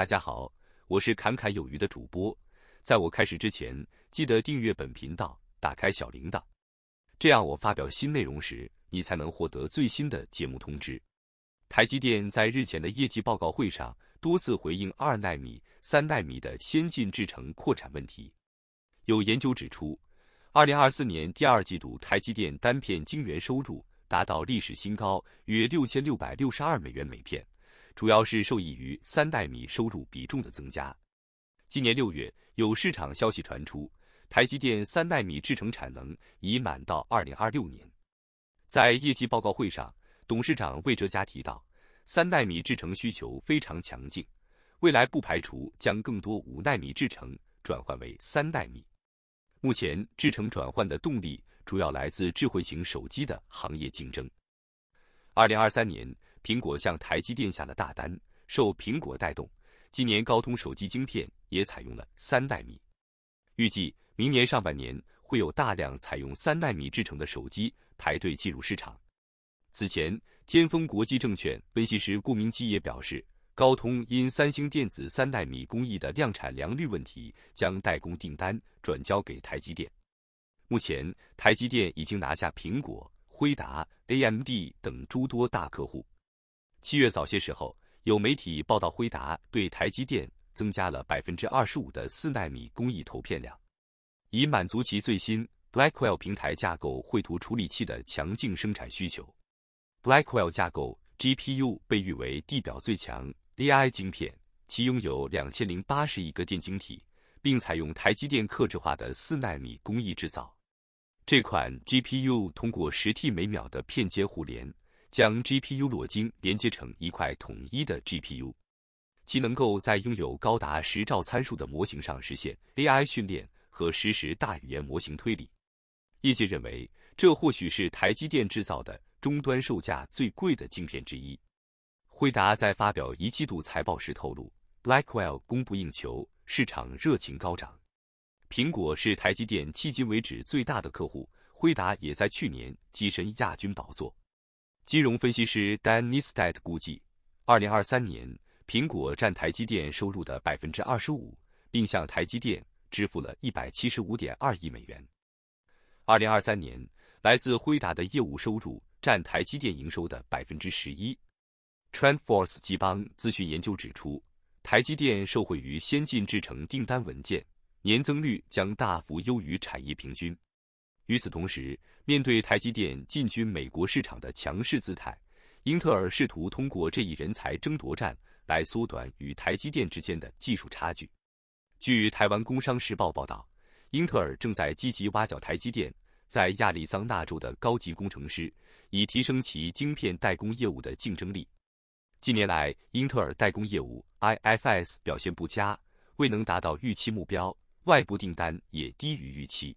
大家好，我是侃侃有余的主播。在我开始之前，记得订阅本频道，打开小铃铛，这样我发表新内容时，你才能获得最新的节目通知。台积电在日前的业绩报告会上多次回应二纳米、三纳米的先进制程扩产问题。有研究指出，二零二四年第二季度台积电单片晶圆收入达到历史新高，约六千六百六十二美元每片。主要是受益于三代米收入比重的增加。今年六月，有市场消息传出，台积电三代米制程产能已满到二零二六年。在业绩报告会上，董事长魏哲嘉提到，三代米制程需求非常强劲，未来不排除将更多五纳米制程转换为三代米。目前制程转换的动力主要来自智慧型手机的行业竞争。二零二三年。苹果向台积电下了大单，受苹果带动，今年高通手机晶片也采用了三纳米。预计明年上半年会有大量采用三纳米制成的手机排队进入市场。此前，天风国际证券分析师顾明基也表示，高通因三星电子三纳米工艺的量产良率问题，将代工订单转交给台积电。目前，台积电已经拿下苹果、辉达、AMD 等诸多大客户。七月早些时候，有媒体报道，辉达对台积电增加了百分之二十五的四纳米工艺投片量，以满足其最新 Blackwell 平台架构绘图处理器的强劲生产需求。Blackwell 架构 GPU 被誉为地表最强 AI 晶片，其拥有两千零八十亿个电晶体，并采用台积电克制化的四纳米工艺制造。这款 GPU 通过十 T 每秒的片接互联。将 GPU 裸晶连接成一块统一的 GPU，其能够在拥有高达十兆参数的模型上实现 AI 训练和实时大语言模型推理。业界认为，这或许是台积电制造的终端售价最贵的晶片之一。辉达在发表一季度财报时透露，Blackwell 供不应求，市场热情高涨。苹果是台积电迄今为止最大的客户，辉达也在去年跻身亚军宝座。金融分析师 Dan n i s t a d 估计，二零二三年苹果占台积电收入的百分之二十五，并向台积电支付了一百七十五点二亿美元。二零二三年来自辉达的业务收入占台积电营收的百分之十一。t r e n d f o r c e 基邦资讯研究指出，台积电受惠于先进制程订单文件，年增率将大幅优于产业平均。与此同时，面对台积电进军美国市场的强势姿态，英特尔试图通过这一人才争夺战来缩短与台积电之间的技术差距。据台湾《工商时报》报道，英特尔正在积极挖角台积电在亚利桑那州的高级工程师，以提升其晶片代工业务的竞争力。近年来，英特尔代工业务 IFS 表现不佳，未能达到预期目标，外部订单也低于预期。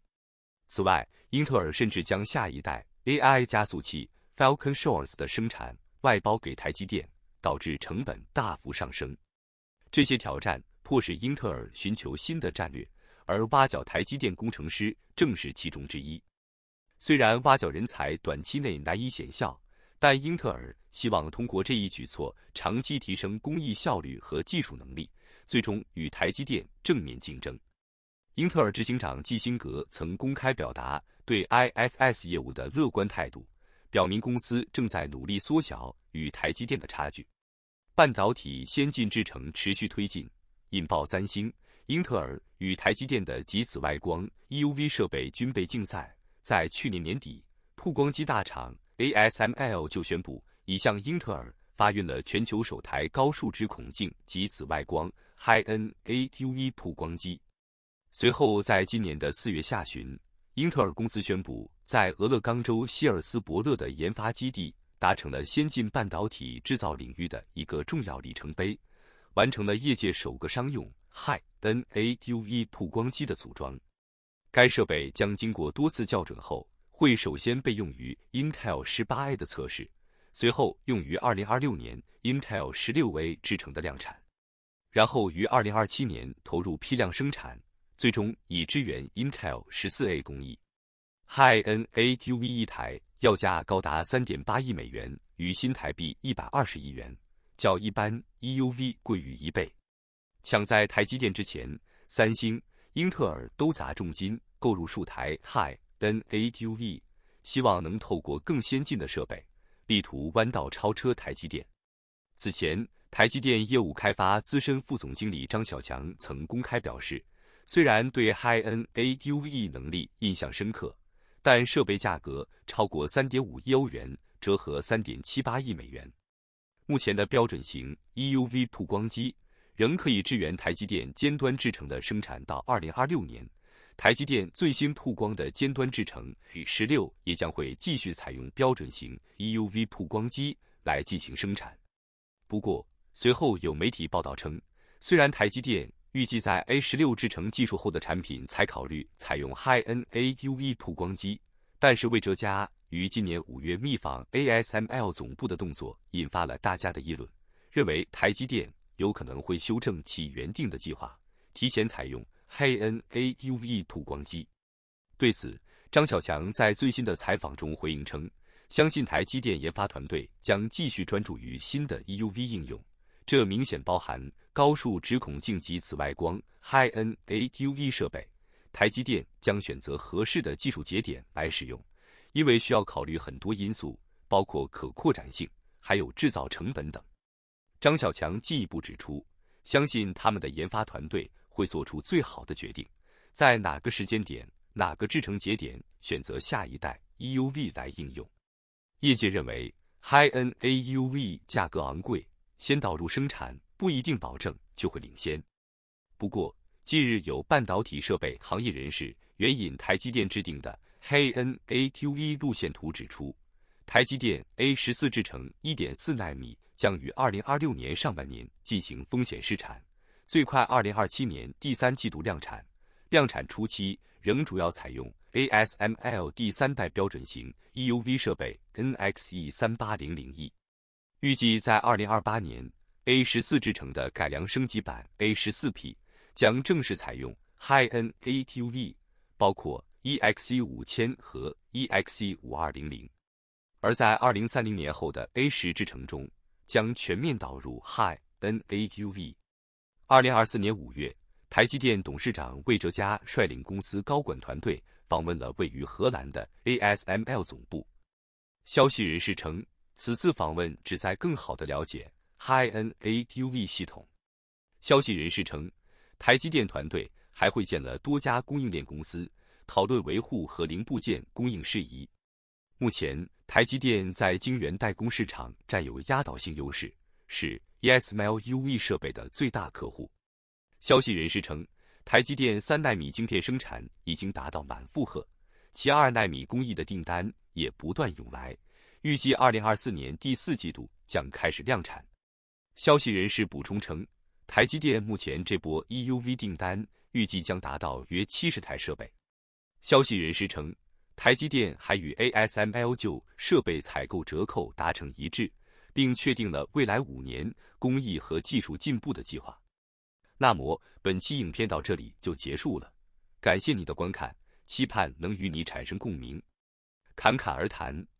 此外，英特尔甚至将下一代 AI 加速器 f a l c o n s h o r t s 的生产外包给台积电，导致成本大幅上升。这些挑战迫使英特尔寻求新的战略，而挖角台积电工程师正是其中之一。虽然挖角人才短期内难以显效，但英特尔希望通过这一举措长期提升工艺效率和技术能力，最终与台积电正面竞争。英特尔执行长基辛格曾公开表达对 IFS 业务的乐观态度，表明公司正在努力缩小与台积电的差距。半导体先进制程持续推进，引爆三星、英特尔与台积电的极紫外光 EUV 设备军备竞赛。在去年年底，曝光机大厂 ASML 就宣布已向英特尔发运了全球首台高数值孔径及紫外光 HiN-AEUV 曝光机。随后，在今年的四月下旬，英特尔公司宣布，在俄勒冈州希尔斯伯勒的研发基地达成了先进半导体制造领域的一个重要里程碑，完成了业界首个商用 HiN A U v 曝光机的组装。该设备将经过多次校准后，会首先被用于 Intel 18A 的测试，随后用于2026年 Intel 16A 制成的量产，然后于2027年投入批量生产。最终以支援 Intel 十四 A 工艺，HiN A U V 一台要价高达三点八亿美元，与新台币一百二十亿元，较一般 E U V 贵逾一倍。抢在台积电之前，三星、英特尔都砸重金购入数台 HiN A U V，希望能透过更先进的设备，力图弯道超车台积电。此前，台积电业务开发资深副总经理张小强曾公开表示。虽然对 HiNADUE 能力印象深刻，但设备价格超过三点五亿欧元，折合三点七八亿美元。目前的标准型 EUV 普光机仍可以支援台积电尖端制程的生产，到二零二六年，台积电最新曝光的尖端制程与十六也将会继续采用标准型 EUV 普光机来进行生产。不过，随后有媒体报道称，虽然台积电预计在 A 十六制成技术后的产品才考虑采用 HiN A U V 曝光机，但是魏哲家于今年五月密访 ASML 总部的动作引发了大家的议论，认为台积电有可能会修正其原定的计划，提前采用 HiN A U V 曝光机。对此，张小强在最新的采访中回应称，相信台积电研发团队将继续专注于新的 E U V 应用。这明显包含高数直孔径及紫外光 （HiNAUV） 设备。台积电将选择合适的技术节点来使用，因为需要考虑很多因素，包括可扩展性，还有制造成本等。张小强进一步指出，相信他们的研发团队会做出最好的决定，在哪个时间点、哪个制程节点选择下一代 EUV 来应用。业界认为 HiNAUV 价格昂贵。先导入生产不一定保证就会领先。不过，近日有半导体设备行业人士援引台积电制定的 H N A Q E 路线图指出，台积电 A 十四制程1.4纳米将于2026年上半年进行风险试产，最快2027年第三季度量产。量产初期仍主要采用 ASML 第三代标准型 EUV 设备 N X E 三八零零 E。预计在二零二八年，A 十四制程的改良升级版 A 十四 P 将正式采用 High N A T V，包括 E X E 五千和 E X E 五二零零。而在二零三零年后的 A 十制程中，将全面导入 High N A T V。二零二四年五月，台积电董事长魏哲嘉率领公司高管团队访问了位于荷兰的 ASML 总部。消息人士称。此次访问旨在更好地了解 HiNADUv 系统。消息人士称，台积电团队还会见了多家供应链公司，讨论维护和零部件供应事宜。目前，台积电在晶圆代工市场占有压倒性优势，是 e s m l u v 设备的最大客户。消息人士称，台积电三纳米晶片生产已经达到满负荷，其二纳米工艺的订单也不断涌来。预计二零二四年第四季度将开始量产。消息人士补充称，台积电目前这波 EUV 订单预计将达到约七十台设备。消息人士称，台积电还与 ASML 就设备采购折扣达成一致，并确定了未来五年工艺和技术进步的计划。那么，本期影片到这里就结束了，感谢你的观看，期盼能与你产生共鸣。侃侃而谈。